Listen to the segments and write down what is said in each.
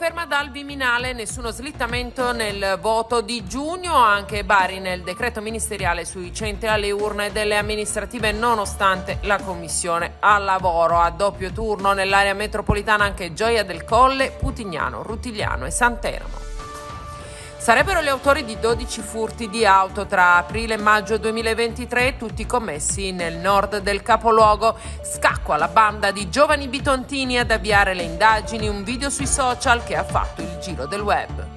conferma dal Viminale nessuno slittamento nel voto di giugno, anche Bari nel decreto ministeriale sui centri alle urne delle amministrative nonostante la commissione al lavoro. A doppio turno nell'area metropolitana anche Gioia del Colle, Putignano, Rutigliano e Santeramo. Sarebbero gli autori di 12 furti di auto tra aprile e maggio 2023, tutti commessi nel nord del capoluogo. Scacco alla banda di giovani bitontini ad avviare le indagini, un video sui social che ha fatto il giro del web.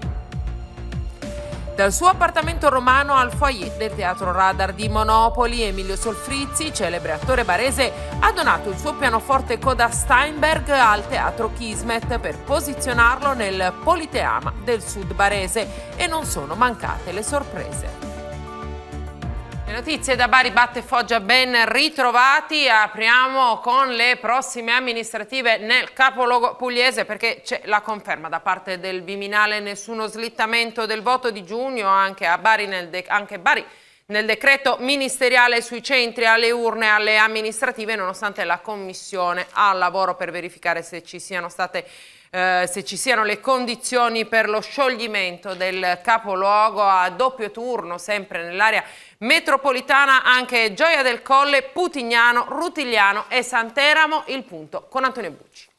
Dal suo appartamento romano al foyer del Teatro Radar di Monopoli, Emilio Solfrizzi, celebre attore barese, ha donato il suo pianoforte coda Steinberg al Teatro Kismet per posizionarlo nel Politeama del sud barese e non sono mancate le sorprese. Le notizie da Bari, Batte e Foggia ben ritrovati, apriamo con le prossime amministrative nel capoluogo pugliese perché c'è la conferma da parte del Viminale, nessuno slittamento del voto di giugno anche a Bari, nel anche Bari nel decreto ministeriale sui centri alle urne alle amministrative nonostante la commissione al lavoro per verificare se ci siano state eh, se ci siano le condizioni per lo scioglimento del capoluogo a doppio turno sempre nell'area metropolitana anche Gioia del Colle, Putignano, Rutigliano e Santeramo, il punto con Antonio Bucci.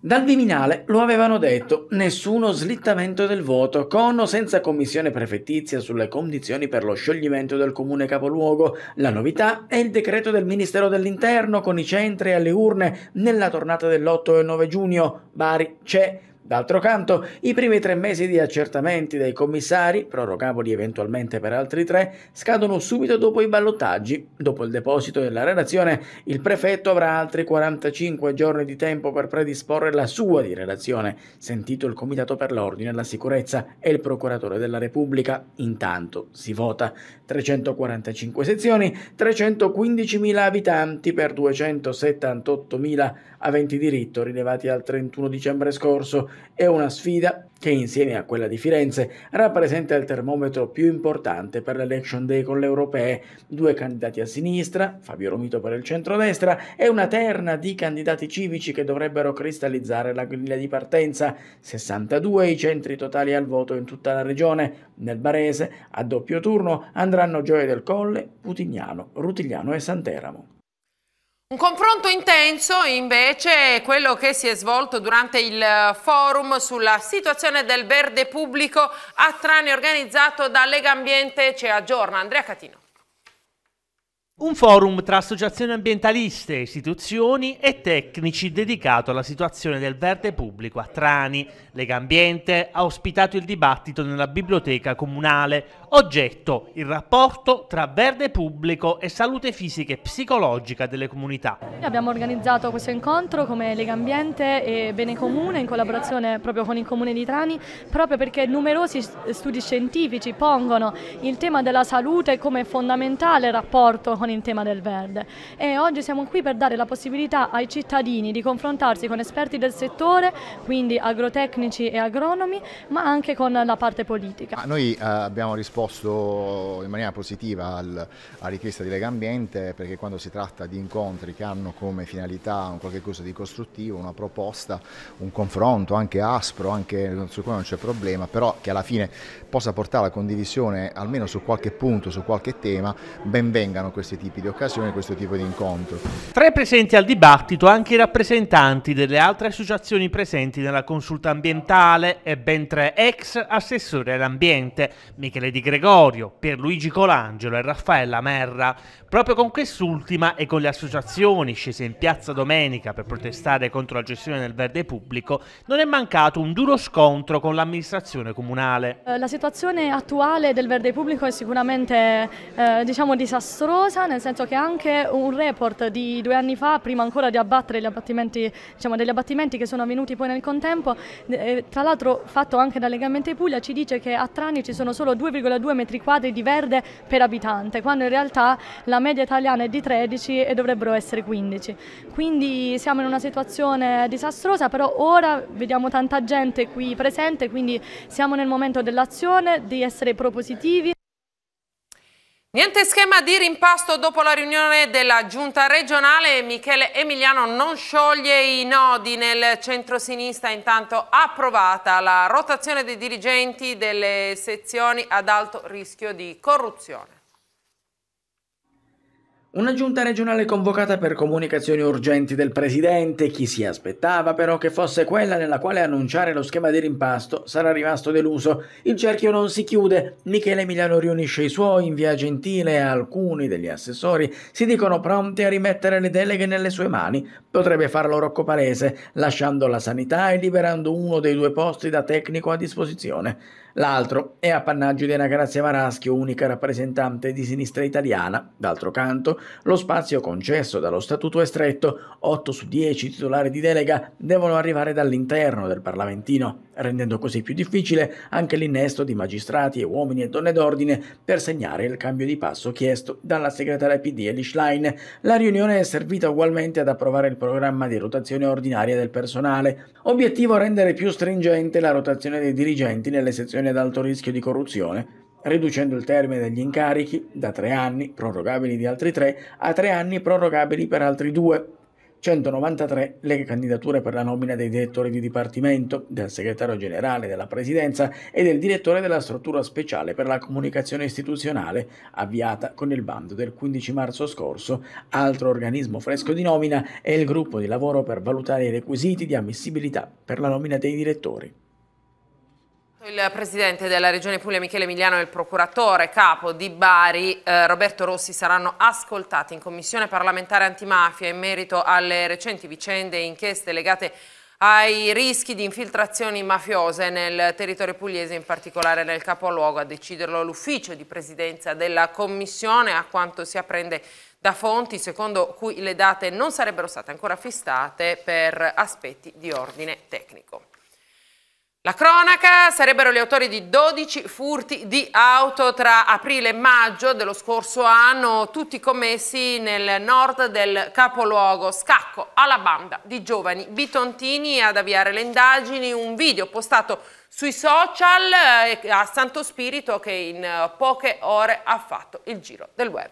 Dal Viminale lo avevano detto, nessuno slittamento del voto, con o senza commissione prefettizia sulle condizioni per lo scioglimento del comune capoluogo. La novità è il decreto del Ministero dell'Interno con i centri alle urne nella tornata dell'8 e 9 giugno. Bari c'è, D'altro canto, i primi tre mesi di accertamenti dei commissari, prorogabili eventualmente per altri tre, scadono subito dopo i ballottaggi. Dopo il deposito della relazione, il prefetto avrà altri 45 giorni di tempo per predisporre la sua di relazione, sentito il Comitato per l'Ordine, la Sicurezza e il Procuratore della Repubblica. Intanto si vota. 345 sezioni, 315.000 abitanti per 278.000 aventi diritto rilevati al 31 dicembre scorso è una sfida che insieme a quella di Firenze rappresenta il termometro più importante per l'election day con le europee, due candidati a sinistra, Fabio Romito per il centrodestra, e una terna di candidati civici che dovrebbero cristallizzare la griglia di partenza, 62 i centri totali al voto in tutta la regione. Nel Barese, a doppio turno, andranno Gioia del Colle, Putignano, Rutigliano e Santeramo. Un confronto intenso invece è quello che si è svolto durante il eh, forum sulla situazione del verde pubblico a Trani organizzato da Lega Ambiente ci aggiorna Andrea Catino. Un forum tra associazioni ambientaliste, istituzioni e tecnici dedicato alla situazione del verde pubblico a Trani. Lega Ambiente ha ospitato il dibattito nella biblioteca comunale, Oggetto, il rapporto tra verde pubblico e salute fisica e psicologica delle comunità. Abbiamo organizzato questo incontro come Lega Ambiente e Bene Comune in collaborazione proprio con il Comune di Trani, proprio perché numerosi studi scientifici pongono il tema della salute come fondamentale rapporto con il tema del verde. E oggi siamo qui per dare la possibilità ai cittadini di confrontarsi con esperti del settore, quindi agrotecnici e agronomi, ma anche con la parte politica. noi eh, abbiamo risposto risposto in maniera positiva al, alla richiesta di Lega Ambiente perché quando si tratta di incontri che hanno come finalità un qualche cosa di costruttivo, una proposta, un confronto anche aspro, anche su cui non c'è problema, però che alla fine possa portare alla condivisione almeno su qualche punto, su qualche tema, ben vengano questi tipi di occasioni, questo tipo di incontro. Tra i presenti al dibattito anche i rappresentanti delle altre associazioni presenti nella consulta ambientale e ben tre ex assessori all'ambiente, Michele Di Gregorio, Pierluigi Colangelo e Raffaella Merra. Proprio con quest'ultima e con le associazioni scese in piazza domenica per protestare contro la gestione del verde pubblico, non è mancato un duro scontro con l'amministrazione comunale. Eh, la situazione attuale del verde pubblico è sicuramente eh, diciamo disastrosa, nel senso che anche un report di due anni fa, prima ancora di abbattere gli abbattimenti, diciamo, degli abbattimenti che sono avvenuti poi nel contempo, eh, tra l'altro fatto anche da Legambiente Puglia, ci dice che a Trani ci sono solo 2,2 metri quadri di verde per abitante, quando in realtà la media italiana è di 13 e dovrebbero essere 15. Quindi siamo in una situazione disastrosa, però ora vediamo tanta gente qui presente, quindi siamo nel momento dell'azione collaborazione, di essere propositivi. Niente schema di rimpasto dopo la riunione della giunta regionale, Michele Emiliano non scioglie i nodi nel centrosinistra, intanto approvata la rotazione dei dirigenti delle sezioni ad alto rischio di corruzione. Una giunta regionale convocata per comunicazioni urgenti del presidente, chi si aspettava però che fosse quella nella quale annunciare lo schema di rimpasto, sarà rimasto deluso. Il cerchio non si chiude, Michele Emiliano riunisce i suoi in via gentile e alcuni degli assessori si dicono pronti a rimettere le deleghe nelle sue mani. Potrebbe farlo Rocco Palese, lasciando la sanità e liberando uno dei due posti da tecnico a disposizione. L'altro è appannaggio di Anacrazia Maraschio, unica rappresentante di sinistra italiana. D'altro canto, lo spazio concesso dallo statuto è stretto, 8 su 10 titolari di delega devono arrivare dall'interno del Parlamentino rendendo così più difficile anche l'innesto di magistrati e uomini e donne d'ordine per segnare il cambio di passo chiesto dalla segretaria PD Eli Schlein. La riunione è servita ugualmente ad approvare il programma di rotazione ordinaria del personale, obiettivo rendere più stringente la rotazione dei dirigenti nelle sezioni ad alto rischio di corruzione, riducendo il termine degli incarichi da tre anni prorogabili di altri tre a tre anni prorogabili per altri due, 193 le candidature per la nomina dei direttori di dipartimento, del segretario generale della presidenza e del direttore della struttura speciale per la comunicazione istituzionale, avviata con il bando del 15 marzo scorso. Altro organismo fresco di nomina è il gruppo di lavoro per valutare i requisiti di ammissibilità per la nomina dei direttori. Il presidente della regione Puglia Michele Emiliano e il procuratore capo di Bari eh, Roberto Rossi saranno ascoltati in commissione parlamentare antimafia in merito alle recenti vicende e inchieste legate ai rischi di infiltrazioni mafiose nel territorio pugliese, in particolare nel capoluogo. A deciderlo l'ufficio di presidenza della commissione, a quanto si apprende da fonti secondo cui le date non sarebbero state ancora fissate per aspetti di ordine tecnico. La cronaca sarebbero gli autori di 12 furti di auto tra aprile e maggio dello scorso anno, tutti commessi nel nord del capoluogo. Scacco alla banda di giovani bitontini ad avviare le indagini, un video postato sui social eh, a Santo Spirito che in eh, poche ore ha fatto il giro del web.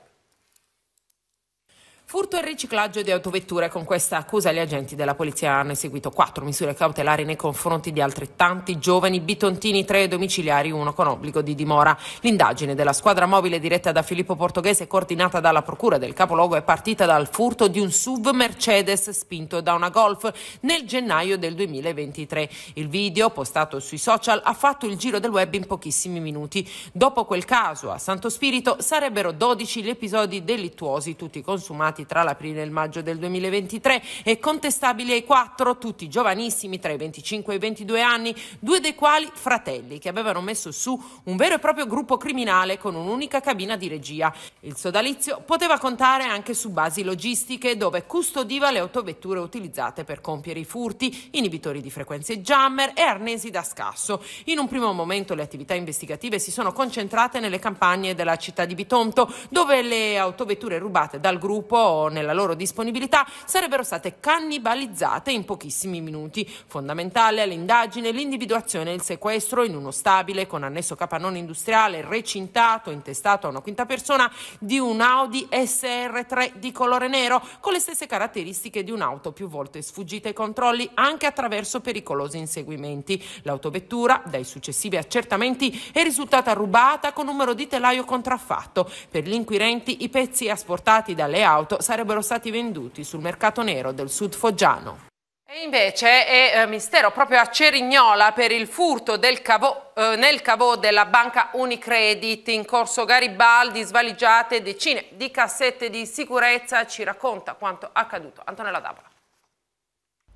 Furto e riciclaggio di autovetture. Con questa accusa gli agenti della polizia hanno eseguito quattro misure cautelari nei confronti di altrettanti giovani bitontini, tre domiciliari, uno con obbligo di dimora. L'indagine della squadra mobile diretta da Filippo Portoghese e coordinata dalla procura del capoluogo è partita dal furto di un SUV Mercedes spinto da una Golf nel gennaio del 2023. Il video, postato sui social, ha fatto il giro del web in pochissimi minuti. Dopo quel caso a Santo Spirito sarebbero 12 gli episodi delittuosi, tutti consumati tra l'aprile e il maggio del 2023 e contestabili ai quattro, tutti giovanissimi tra i 25 e i 22 anni, due dei quali fratelli che avevano messo su un vero e proprio gruppo criminale con un'unica cabina di regia. Il sodalizio poteva contare anche su basi logistiche dove custodiva le autovetture utilizzate per compiere i furti, inibitori di frequenze jammer e arnesi da scasso. In un primo momento le attività investigative si sono concentrate nelle campagne della città di Bitonto, dove le autovetture rubate dal gruppo o nella loro disponibilità sarebbero state cannibalizzate in pochissimi minuti. Fondamentale all'indagine l'individuazione e il sequestro in uno stabile con annesso capannone industriale recintato, intestato a una quinta persona, di un Audi SR3 di colore nero con le stesse caratteristiche di un'auto più volte sfuggita ai controlli anche attraverso pericolosi inseguimenti. L'autovettura, dai successivi accertamenti, è risultata rubata con numero di telaio contraffatto. Per gli inquirenti i pezzi asportati dalle auto prodotto sarebbero stati venduti sul mercato nero del sud foggiano. E invece è eh, mistero proprio a Cerignola per il furto cavo, eh, nel cavò della banca Unicredit in corso Garibaldi, svaligiate decine di cassette di sicurezza, ci racconta quanto accaduto Antonella Davola.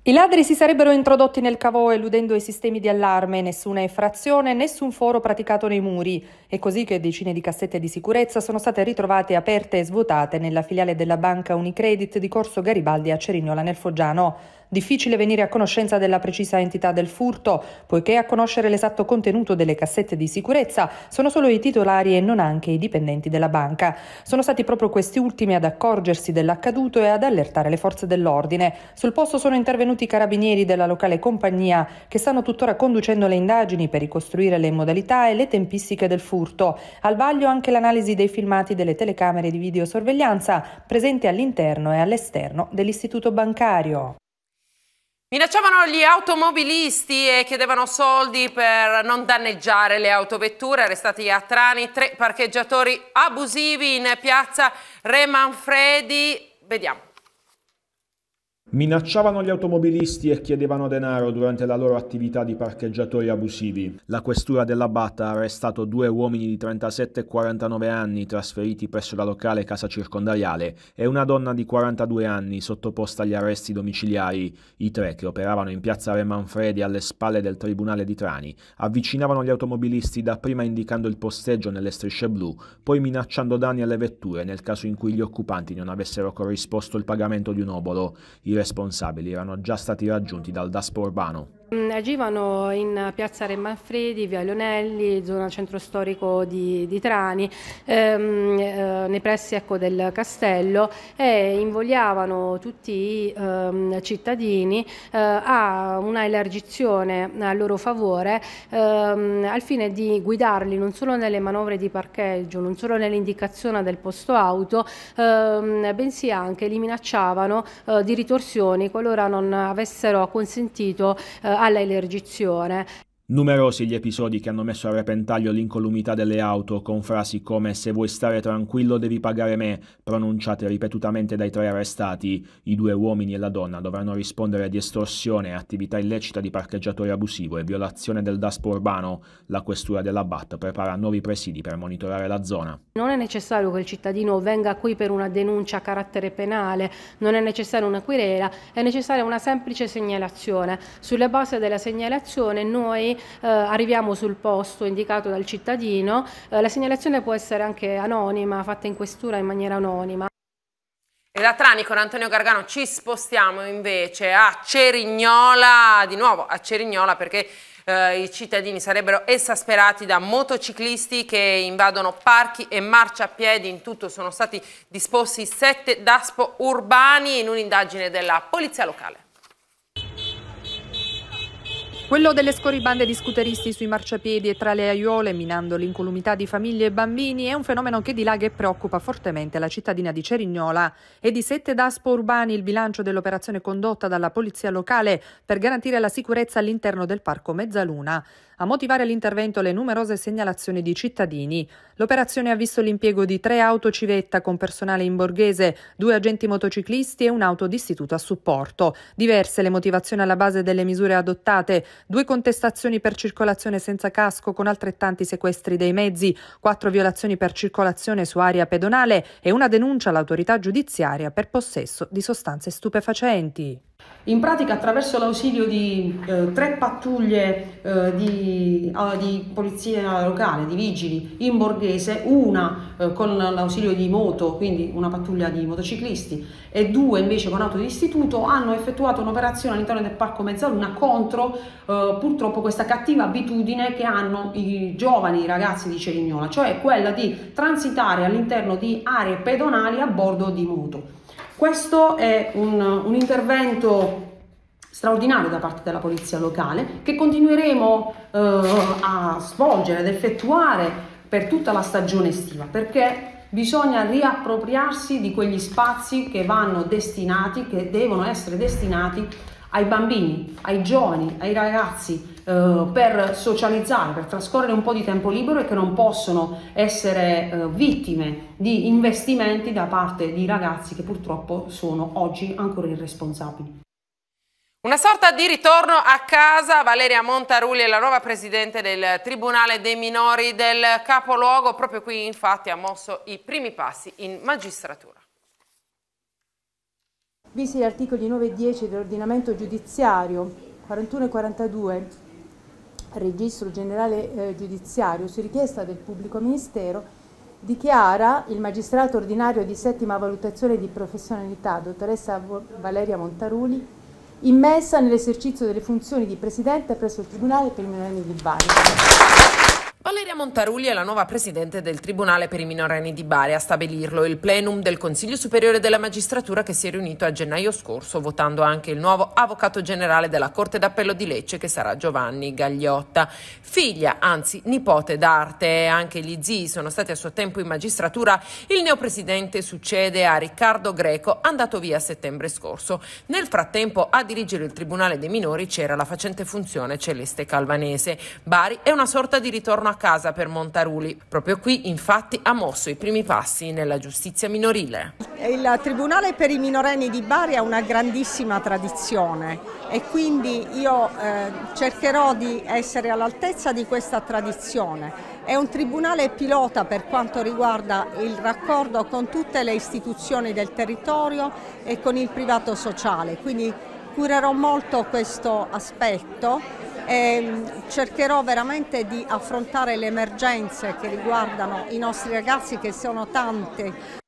I ladri si sarebbero introdotti nel cavò eludendo i sistemi di allarme, nessuna effrazione, nessun foro praticato nei muri. È così che decine di cassette di sicurezza sono state ritrovate aperte e svuotate nella filiale della banca Unicredit di Corso Garibaldi a Cerignola nel Foggiano. Difficile venire a conoscenza della precisa entità del furto, poiché a conoscere l'esatto contenuto delle cassette di sicurezza sono solo i titolari e non anche i dipendenti della banca. Sono stati proprio questi ultimi ad accorgersi dell'accaduto e ad allertare le forze dell'ordine. Sul posto sono intervenuti i carabinieri della locale compagnia che stanno tuttora conducendo le indagini per ricostruire le modalità e le tempistiche del furto. Al vaglio anche l'analisi dei filmati delle telecamere di videosorveglianza presenti all'interno e all'esterno dell'istituto bancario. Minacciavano gli automobilisti e chiedevano soldi per non danneggiare le autovetture. Arrestati a Trani tre parcheggiatori abusivi in piazza Re Manfredi. Vediamo. Minacciavano gli automobilisti e chiedevano denaro durante la loro attività di parcheggiatori abusivi. La questura della Batta ha arrestato due uomini di 37 e 49 anni trasferiti presso la locale casa circondariale e una donna di 42 anni sottoposta agli arresti domiciliari. I tre, che operavano in piazza Re Manfredi alle spalle del tribunale di Trani, avvicinavano gli automobilisti dapprima indicando il posteggio nelle strisce blu, poi minacciando danni alle vetture nel caso in cui gli occupanti non avessero corrisposto il pagamento di un obolo. I responsabili erano già stati raggiunti dal Daspo urbano. Mm, agivano in piazza Re Manfredi, via Leonelli, zona centro storico di, di Trani, ehm, eh, nei pressi ecco, del castello e invogliavano tutti i ehm, cittadini eh, a una elargizione a loro favore ehm, al fine di guidarli non solo nelle manovre di parcheggio, non solo nell'indicazione del posto auto, ehm, bensì anche li minacciavano eh, di ritorsioni qualora non avessero consentito eh, all'elergizione. Numerosi gli episodi che hanno messo a repentaglio l'incolumità delle auto con frasi come se vuoi stare tranquillo devi pagare me, pronunciate ripetutamente dai tre arrestati. I due uomini e la donna dovranno rispondere di estorsione, attività illecita di parcheggiatore abusivo e violazione del DASPO urbano. La questura della BAT prepara nuovi presidi per monitorare la zona. Non è necessario che il cittadino venga qui per una denuncia a carattere penale, non è necessaria una querela, è necessaria una semplice segnalazione. Sulla base della segnalazione noi eh, arriviamo sul posto indicato dal cittadino, eh, la segnalazione può essere anche anonima, fatta in questura in maniera anonima. E da Trani con Antonio Gargano ci spostiamo invece a Cerignola, di nuovo a Cerignola perché eh, i cittadini sarebbero esasperati da motociclisti che invadono parchi e marciapiedi. In tutto sono stati disposti sette DASPO urbani in un'indagine della Polizia Locale. Quello delle scorribande di scooteristi sui marciapiedi e tra le aiuole, minando l'incolumità di famiglie e bambini, è un fenomeno che dilaga e preoccupa fortemente la cittadina di Cerignola. È di sette daspo urbani il bilancio dell'operazione condotta dalla polizia locale per garantire la sicurezza all'interno del parco Mezzaluna. A motivare l'intervento le numerose segnalazioni di cittadini, l'operazione ha visto l'impiego di tre auto civetta con personale in borghese, due agenti motociclisti e un'auto d'istituto a supporto. Diverse le motivazioni alla base delle misure adottate, due contestazioni per circolazione senza casco con altrettanti sequestri dei mezzi, quattro violazioni per circolazione su area pedonale e una denuncia all'autorità giudiziaria per possesso di sostanze stupefacenti. In pratica attraverso l'ausilio di eh, tre pattuglie eh, di, ah, di, polizia locale, di vigili in borghese, una eh, con l'ausilio di moto, quindi una pattuglia di motociclisti, e due invece con auto di istituto, hanno effettuato un'operazione all'interno del Parco Mezzaluna contro eh, purtroppo questa cattiva abitudine che hanno i giovani ragazzi di Cerignola, cioè quella di transitare all'interno di aree pedonali a bordo di moto. Questo è un, un intervento straordinario da parte della polizia locale che continueremo eh, a svolgere ad effettuare per tutta la stagione estiva perché bisogna riappropriarsi di quegli spazi che vanno destinati, che devono essere destinati ai bambini, ai giovani, ai ragazzi eh, per socializzare, per trascorrere un po' di tempo libero e che non possono essere eh, vittime di investimenti da parte di ragazzi che purtroppo sono oggi ancora irresponsabili. Una sorta di ritorno a casa, Valeria Montarulli è la nuova presidente del Tribunale dei Minori del Capoluogo, proprio qui infatti ha mosso i primi passi in magistratura. Visi gli articoli 9 e 10 dell'ordinamento giudiziario 41 e 42 registro generale eh, giudiziario su richiesta del pubblico ministero dichiara il magistrato ordinario di settima valutazione di professionalità dottoressa Valeria Montaruli immessa nell'esercizio delle funzioni di presidente presso il Tribunale per i minorenni di Bari. Amalia Montarulli è la nuova presidente del Tribunale per i minorenni di Bari. A stabilirlo il plenum del Consiglio Superiore della Magistratura che si è riunito a gennaio scorso, votando anche il nuovo avvocato generale della Corte d'Appello di Lecce, che sarà Giovanni Gagliotta. Figlia, anzi nipote d'arte, anche gli zii sono stati a suo tempo in magistratura. Il neopresidente succede a Riccardo Greco, andato via a settembre scorso. Nel frattempo, a dirigere il Tribunale dei minori c'era la facente funzione Celeste Calvanese. Bari è una sorta di ritorno a casa casa per Montaruli. Proprio qui, infatti, ha mosso i primi passi nella giustizia minorile. Il Tribunale per i minorenni di Bari ha una grandissima tradizione e quindi io eh, cercherò di essere all'altezza di questa tradizione. È un tribunale pilota per quanto riguarda il raccordo con tutte le istituzioni del territorio e con il privato sociale, quindi curerò molto questo aspetto e mm, cercherò veramente di affrontare le emergenze che riguardano i nostri ragazzi che sono tante.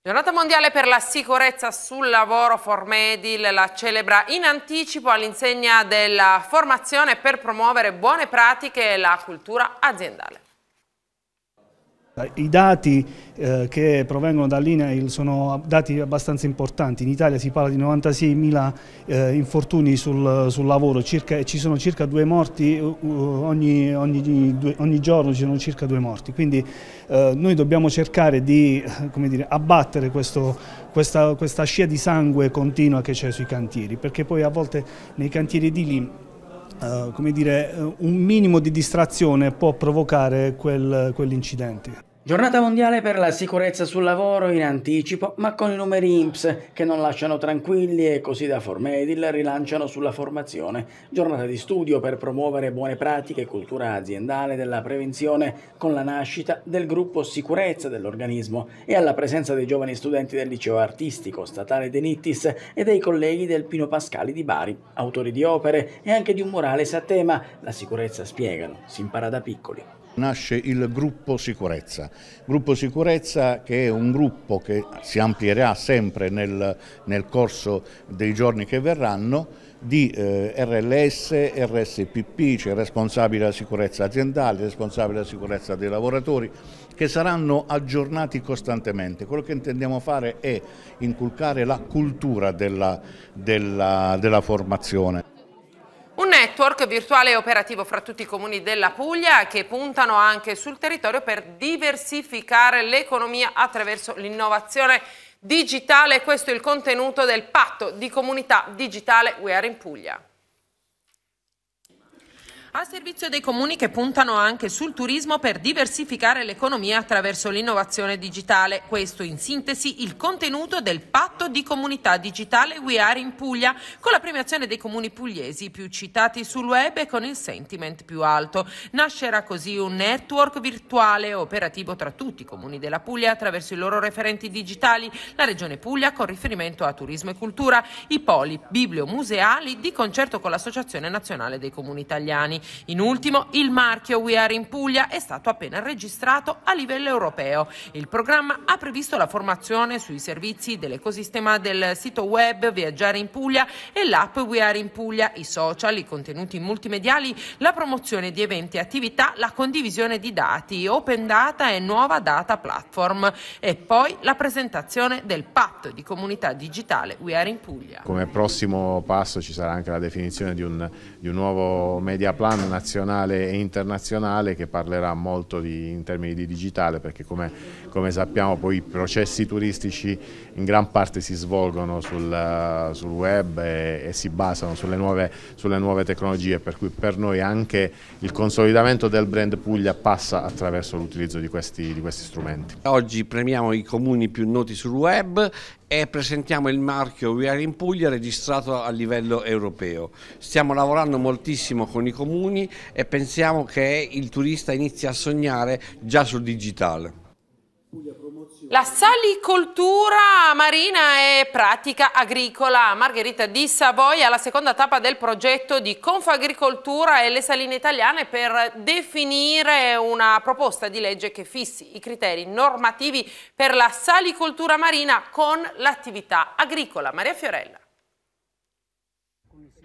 Giornata mondiale per la sicurezza sul lavoro Formedil la celebra in anticipo all'insegna della formazione per promuovere buone pratiche e la cultura aziendale. I dati eh, che provengono dall'INAIL sono dati abbastanza importanti, in Italia si parla di 96.000 eh, infortuni sul, sul lavoro, circa, ci sono circa due morti uh, ogni, ogni, due, ogni, giorno, ci sono circa due morti, quindi eh, noi dobbiamo cercare di eh, dire, abbattere questo, questa, questa scia di sangue continua che c'è sui cantieri, perché poi a volte nei cantieri di lì Uh, come dire, un minimo di distrazione può provocare quel, quell'incidente. Giornata mondiale per la sicurezza sul lavoro in anticipo, ma con i numeri INPS che non lasciano tranquilli e così da Formedil rilanciano sulla formazione. Giornata di studio per promuovere buone pratiche e cultura aziendale della prevenzione con la nascita del gruppo sicurezza dell'organismo e alla presenza dei giovani studenti del liceo artistico statale Denittis e dei colleghi del Pino Pascali di Bari, autori di opere e anche di un morale a tema La sicurezza spiegano, si impara da piccoli. Nasce il gruppo sicurezza, gruppo sicurezza che è un gruppo che si amplierà sempre nel, nel corso dei giorni che verranno di eh, RLS, RSPP, cioè responsabile della sicurezza aziendale, responsabile della sicurezza dei lavoratori, che saranno aggiornati costantemente. Quello che intendiamo fare è inculcare la cultura della, della, della formazione network virtuale e operativo fra tutti i comuni della Puglia che puntano anche sul territorio per diversificare l'economia attraverso l'innovazione digitale. Questo è il contenuto del patto di comunità digitale We Are in Puglia a servizio dei comuni che puntano anche sul turismo per diversificare l'economia attraverso l'innovazione digitale. Questo in sintesi il contenuto del patto di comunità digitale We Are in Puglia, con la premiazione dei comuni pugliesi più citati sul web e con il sentiment più alto. Nascerà così un network virtuale operativo tra tutti i comuni della Puglia attraverso i loro referenti digitali, la Regione Puglia con riferimento a turismo e cultura, i poli bibliomuseali di concerto con l'Associazione Nazionale dei Comuni Italiani. In ultimo, il marchio We Are in Puglia è stato appena registrato a livello europeo. Il programma ha previsto la formazione sui servizi dell'ecosistema del sito web Viaggiare in Puglia e l'app We Are in Puglia, i social, i contenuti multimediali, la promozione di eventi e attività, la condivisione di dati, open data e nuova data platform e poi la presentazione del patto di comunità digitale We Are in Puglia. Come prossimo passo ci sarà anche la definizione di un, di un nuovo media platform Van nazionale e internazionale che parlerà molto di, in termini di digitale perché come, come sappiamo poi i processi turistici in gran parte si svolgono sul, eh, sul web e, e, si basano sulle nuove, sulle nuove tecnologie, per cui per noi anche il consolidamento del brand Puglia passa attraverso l'utilizzo di di questi strumenti. Oggi premiamo i comuni più noti sul web e presentiamo il marchio We Are in Puglia registrato a livello europeo. Stiamo lavorando moltissimo con i comuni e pensiamo che il turista inizi a sognare già sul digitale. La salicoltura marina è pratica agricola. Margherita di Savoia, la seconda tappa del progetto di Confagricoltura e le saline italiane per definire una proposta di legge che fissi i criteri normativi per la salicoltura marina con l'attività agricola. Maria Fiorella.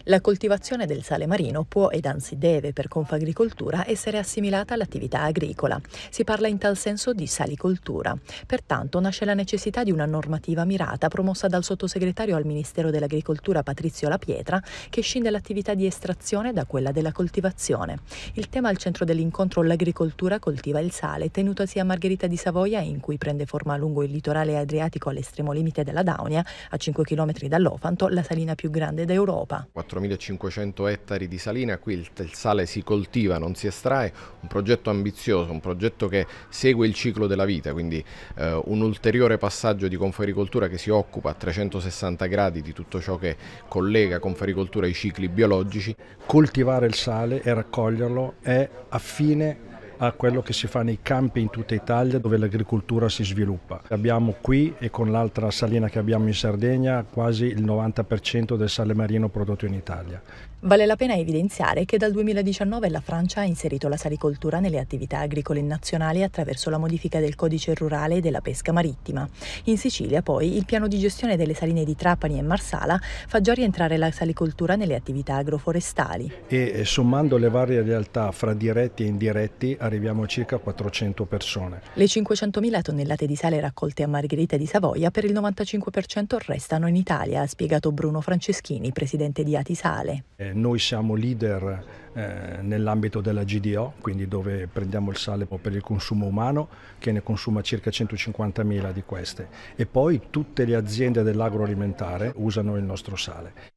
La coltivazione del sale marino può ed anzi deve per Confagricoltura essere assimilata all'attività agricola. Si parla in tal senso di salicoltura. Pertanto nasce la necessità di una normativa mirata promossa dal sottosegretario al Ministero dell'Agricoltura Patrizio La Pietra che scinde l'attività di estrazione da quella della coltivazione. Il tema al centro dell'incontro L'agricoltura coltiva il sale tenutosi a Margherita di Savoia in cui prende forma lungo il litorale adriatico all'estremo limite della Daunia, a 5 km dall'Ofanto, la salina più grande d'Europa. 4.500 ettari di salina, qui il, il sale si coltiva, non si estrae, un progetto ambizioso, un progetto che segue il ciclo della vita, quindi eh, un ulteriore passaggio di Confericoltura che si occupa a 360 gradi di tutto ciò che collega Confericoltura ai cicli biologici. Coltivare il sale e raccoglierlo è affine a quello che si fa nei campi in tutta Italia dove l'agricoltura si sviluppa. Abbiamo qui e con l'altra salina che abbiamo in Sardegna quasi il 90% del sale marino prodotto in Italia. Vale la pena evidenziare che dal 2019 la Francia ha inserito la salicoltura nelle attività agricole nazionali attraverso la modifica del codice rurale e della pesca marittima. In Sicilia poi il piano di gestione delle saline di Trapani e Marsala fa già rientrare la salicoltura nelle attività agroforestali. E eh, sommando le varie realtà fra diretti e indiretti arriviamo a circa 400 persone. Le 500.000 tonnellate di sale raccolte a Margherita di Savoia per il 95% restano in Italia, ha spiegato Bruno Franceschini, presidente di Atisale. Eh, noi siamo leader eh, nell'ambito della GDO, quindi dove prendiamo il sale per il consumo umano, che ne consuma circa 150.000 di queste. E poi tutte le aziende dell'agroalimentare usano il nostro sale.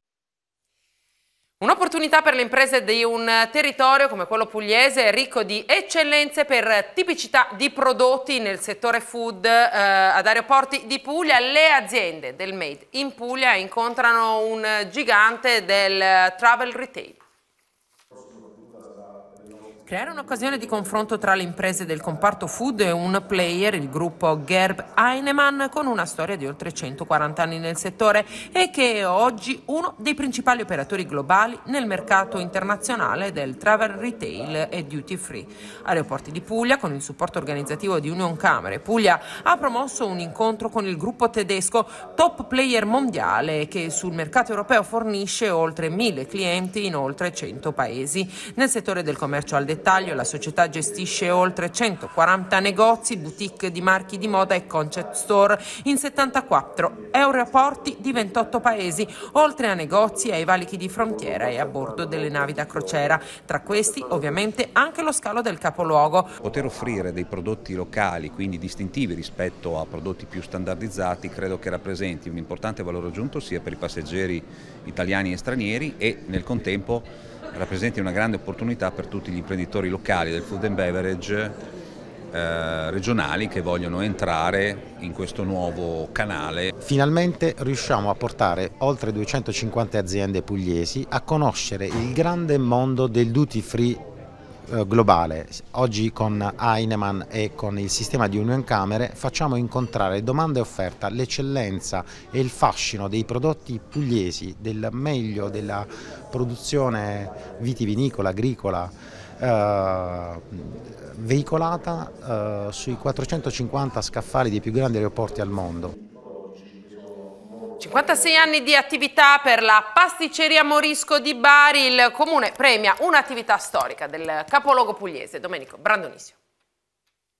Un'opportunità per le imprese di un territorio come quello pugliese ricco di eccellenze per tipicità di prodotti nel settore food eh, ad aeroporti di Puglia. Le aziende del Made in Puglia incontrano un gigante del travel retail. Creare un'occasione di confronto tra le imprese del comparto food e un player, il gruppo Gerb Heinemann, con una storia di oltre 140 anni nel settore e che è oggi uno dei principali operatori globali nel mercato internazionale del travel retail e duty free. Aeroporti di Puglia, con il supporto organizzativo di Union Camere Puglia, ha promosso un incontro con il gruppo tedesco top player mondiale che sul mercato europeo fornisce oltre 1000 clienti in oltre 100 paesi. Nel settore del commercio al dettaglio dettaglio la società gestisce oltre 140 negozi, boutique di marchi di moda e concept store in 74 aeroporti di 28 paesi, oltre a negozi ai valichi di frontiera e a bordo delle navi da crociera. Tra questi ovviamente anche lo scalo del capoluogo. Poter offrire dei prodotti locali, quindi distintivi rispetto a prodotti più standardizzati, credo che rappresenti un importante valore aggiunto sia per i passeggeri italiani e stranieri e nel contempo rappresenti una grande opportunità per tutti gli imprenditori locali del food and beverage eh, regionali che vogliono entrare in questo nuovo canale. Finalmente riusciamo a portare oltre 250 aziende pugliesi a conoscere il grande mondo del duty free eh, globale. Oggi con Heinemann e con il sistema di Union Camere facciamo incontrare domanda e offerta, l'eccellenza e il fascino dei prodotti pugliesi, del meglio della produzione vitivinicola, agricola, eh, veicolata eh, sui 450 scaffali dei più grandi aeroporti al mondo. 56 anni di attività per la pasticceria Morisco di Bari, il comune premia un'attività storica del capoluogo pugliese, Domenico Brandonisio.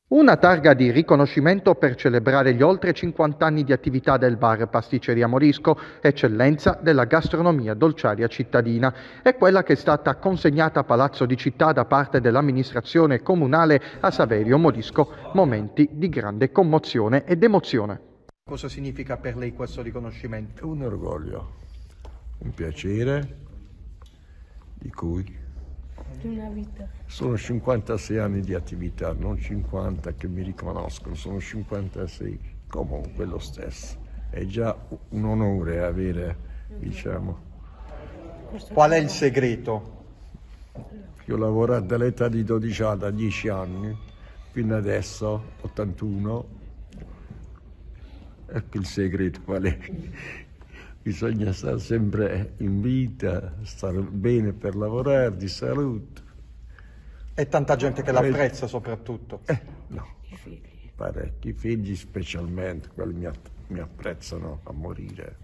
Una targa di riconoscimento per celebrare gli oltre 50 anni di attività del bar Pasticceria Morisco, eccellenza della gastronomia dolciaria cittadina. È quella che è stata consegnata a Palazzo di Città da parte dell'amministrazione comunale a Saverio Morisco. Momenti di grande commozione ed emozione. Cosa significa per lei questo riconoscimento? È un orgoglio, un piacere di cui... una vita. Sono 56 anni di attività, non 50 che mi riconoscono, sono 56 comunque lo stesso. È già un onore avere, diciamo... Qual è il segreto? Io lavoro dall'età di 12 anni, da 10 anni, fino adesso, 81, Ecco il segreto qual è. Bisogna stare sempre in vita, stare bene per lavorare, di salute. E tanta gente che l'apprezza eh, soprattutto. Eh, no. Parecchi figli specialmente, quelli mi, app mi apprezzano a morire.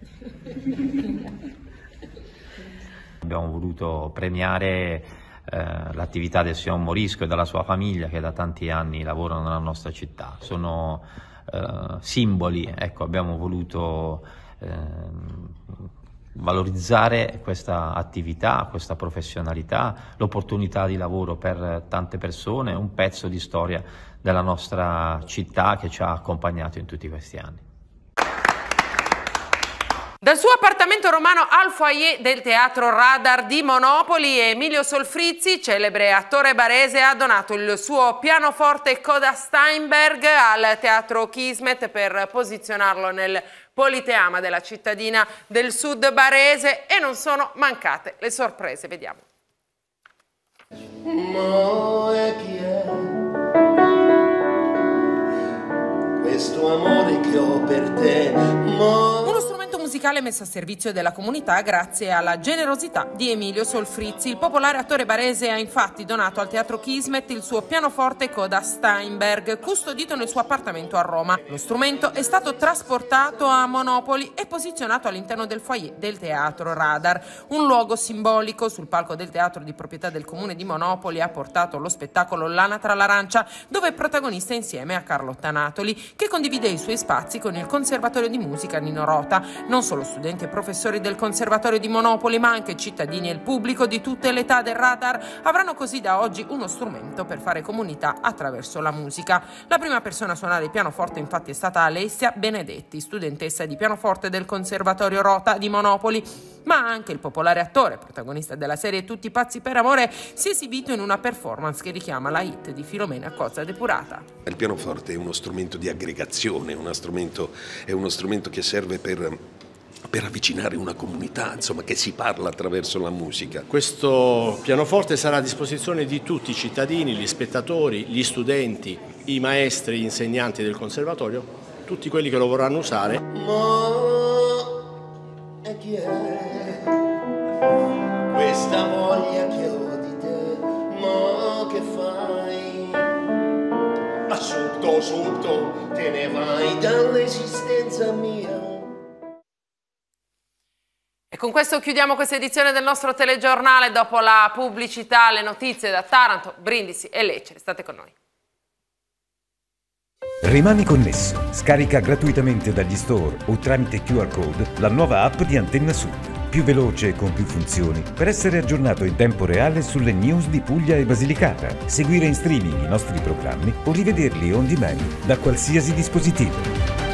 Abbiamo voluto premiare eh, l'attività del signor Morisco e della sua famiglia che da tanti anni lavorano nella nostra città. Sono eh, simboli, ecco, abbiamo voluto ehm, valorizzare questa attività, questa professionalità, l'opportunità di lavoro per tante persone, un pezzo di storia della nostra città che ci ha accompagnato in tutti questi anni. Dal suo appartamento romano al foyer del Teatro Radar di Monopoli, Emilio Solfrizzi, celebre attore barese, ha donato il suo pianoforte Coda Steinberg al Teatro Kismet per posizionarlo nel Politeama della cittadina del sud barese e non sono mancate le sorprese, vediamo. Questo amore che ho per te, mo... Uno strumento musicale messo a servizio della comunità grazie alla generosità di Emilio Solfrizzi. Il popolare attore barese ha infatti donato al teatro Kismet il suo pianoforte coda Steinberg, custodito nel suo appartamento a Roma. Lo strumento è stato trasportato a Monopoli e posizionato all'interno del foyer del teatro Radar, un luogo simbolico sul palco del teatro di proprietà del comune di Monopoli ha portato lo spettacolo Lana tra l'arancia, dove è protagonista insieme a Carlotta Natoli, che condivide i suoi spazi con il Conservatorio di Musica Nino Rota non solo studenti e professori del Conservatorio di Monopoli, ma anche cittadini e il pubblico di tutte le età del radar avranno così da oggi uno strumento per fare comunità attraverso la musica. La prima persona a suonare il pianoforte infatti è stata Alessia Benedetti, studentessa di pianoforte del Conservatorio Rota di Monopoli, ma anche il popolare attore, protagonista della serie Tutti pazzi per amore, si è esibito in una performance che richiama la hit di Filomena Cozza Depurata. Il pianoforte è uno strumento di aggregazione, uno strumento, è uno strumento che serve per per avvicinare una comunità, insomma, che si parla attraverso la musica. Questo pianoforte sarà a disposizione di tutti i cittadini, gli spettatori, gli studenti, i maestri, gli insegnanti del conservatorio, tutti quelli che lo vorranno usare. Ma è chi è questa voglia che ho di te, ma che fai? Ma subito, te ne vai dall'esistenza mia con questo chiudiamo questa edizione del nostro telegiornale. Dopo la pubblicità, le notizie da Taranto, Brindisi e Lecce. State con noi. Rimani connesso. Scarica gratuitamente dagli store o tramite QR code la nuova app di Antenna Sud. Più veloce e con più funzioni per essere aggiornato in tempo reale sulle news di Puglia e Basilicata, seguire in streaming i nostri programmi o rivederli on demand da qualsiasi dispositivo.